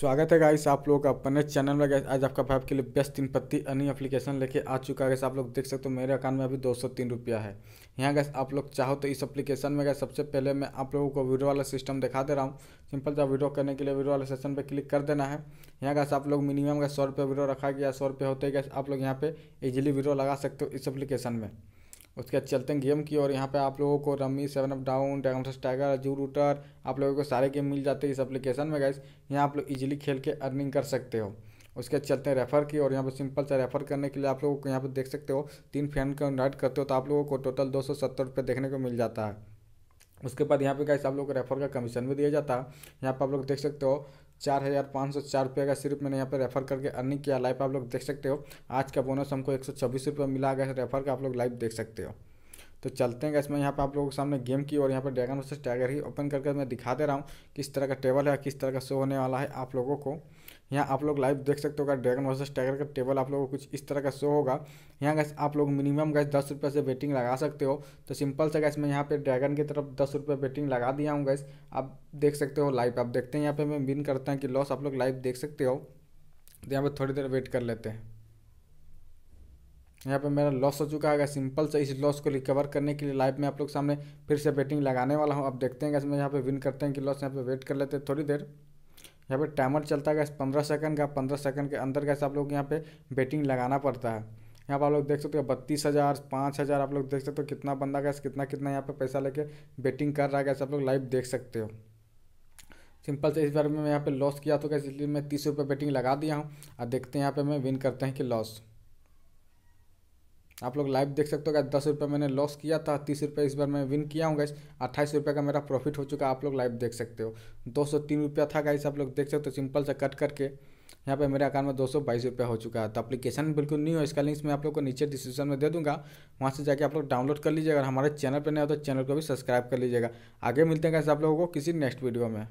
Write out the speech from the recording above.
स्वागत है गाइस आप लोगों का अपने चैनल में गाइस आज आपका फाइव के लिए बेस्ट तीन पत्ती अन्य एप्लीकेशन लेके आ चुका है आप लोग देख सकते हो मेरे अकाउंट में अभी दो सौ तीन रुपया है यहाँ गैस आप लोग चाहो तो इस एप्लीकेशन में गए सबसे पहले मैं आप लोगों को वीडियो वाला सिस्टम दिखा दे रहा हूँ सिंपल सा वीडियो करने के लिए वीडियो वाले सेशन पर क्लिक कर देना है यहाँ गैस आप लोग मिनिमम का सौ रुपये वीडियो रखा गया सौ रुपये होते गए आप लोग यहाँ पर ईजिली वीडियो लगा सकते हो इस अप्लीकेशन में उसके बाद चलते हैं गेम की और यहाँ पे आप लोगों को rummy seven up down down tiger जू रूटर आप लोगों को सारे गेम मिल जाते हैं इस एप्लीकेशन में गाइस यहाँ आप लोग इजीली खेल के अर्निंग कर सकते हो उसके बाद चलते हैं रेफर की और यहाँ पे सिंपल सा रेफर करने के लिए आप लोगों को यहाँ पर देख सकते हो तीन फ्रेंड को इन्वाइट करते हो तो आप लोगों को टोटल दो सौ देखने को मिल जाता है उसके बाद यहाँ पे गाइस आप लोग को रेफर का कमीशन भी दिया जाता है यहाँ पर आप लोग देख सकते हो चार हज़ार पाँच सौ चार रुपये का सिर्फ मैंने यहाँ पे रेफर करके अर्निंग किया लाइव आप लोग देख सकते हो आज का बोनस हमको एक सौ छब्बीस रुपये मिला गया रेफर का आप लोग लाइव देख सकते हो तो चलते हैं इसमें यहाँ पे आप लोगों के सामने गेम की और यहाँ पर ड्रैगन वर्सेस टाइगर ही ओपन करके मैं दिखा दे रहा हूँ किस तरह का टेबल है किस तरह का शो होने वाला है आप लोगों को यहाँ आप लोग लाइव देख सकते होगा ड्रैगन वर्सेस टाइगर का टेबल आप लोगों को कुछ इस तरह का शो होगा यहाँ गैस आप लोग मिनिमम गैस दस रुपये से बेटिंग लगा सकते हो तो सिंपल से गैस मैं यहाँ पे ड्रैगन की तरफ दस रुपये बेटिंग लगा दिया हूँ गैस आप देख सकते हो लाइव आप देखते हैं यहाँ पर मैं विन करता हूँ कि लॉस आप लोग लाइव देख सकते हो तो यहाँ पर थोड़ी देर वेट कर लेते हैं यहाँ पे मेरा लॉस हो चुका है सिंपल से इस लॉस को रिकवर करने के लिए लाइव में आप लोग सामने फिर से बेटिंग लगाने वाला हूँ आप देखते हैं गैस मैं यहाँ पे विन करते हैं कि लॉस यहाँ पे वेट कर लेते हैं थोड़ी देर यहाँ पे टाइमर चलता है इस पंद्रह सेकंड का पंद्रह सेकंड के अंदर कैसे आप लोग यहाँ पे बेटिंग लगाना पड़ता है यहाँ पर आप लोग देख सकते हो बत्तीस हज़ार पाँच हज़ार आप लोग देख सकते हो कितना बंदा कैसे कितना कितना यहाँ पे पैसा लेके बेटिंग कर रहा है कैसे आप लोग लाइव देख सकते हो सिंपल से इस बार में मैं यहाँ पे लॉस किया तो कैसे इसलिए मैं तीस रुपये बेटिंग लगा दिया हूँ और देखते हैं यहाँ पर मैं विन करते हैं कि लॉस आप लोग लाइव देख सकते हो गैस दस रुपये मैंने लॉस किया था तीस रुपये इस बार मैं विन किया हूँ गाइस अट्ठाईस रुपये का मेरा प्रॉफिट हो चुका है आप लोग लाइव देख सकते हो दो सौ तीन रुपया था गाइस आप लोग देख सकते हो सिंपल तो से कट करके यहाँ पे मेरे अकाउंट में दो सौ बाईस रुपया हो चुका है तो अपलीकेशन बिल्कुल नहीं है इसका लिंक्स मैं आप लोग को नीचे डिस्क्रिप्शन में दे दूँगा वहाँ से जाकर आप लोग डाउनलोड कर लीजिएगा अगर हमारे चैनल पर नहीं हो तो चैनल को भी सब्सक्राइब कर लीजिएगा आगे मिलते हैं गाइस आप लोगों को किसी नेक्स्ट वीडियो में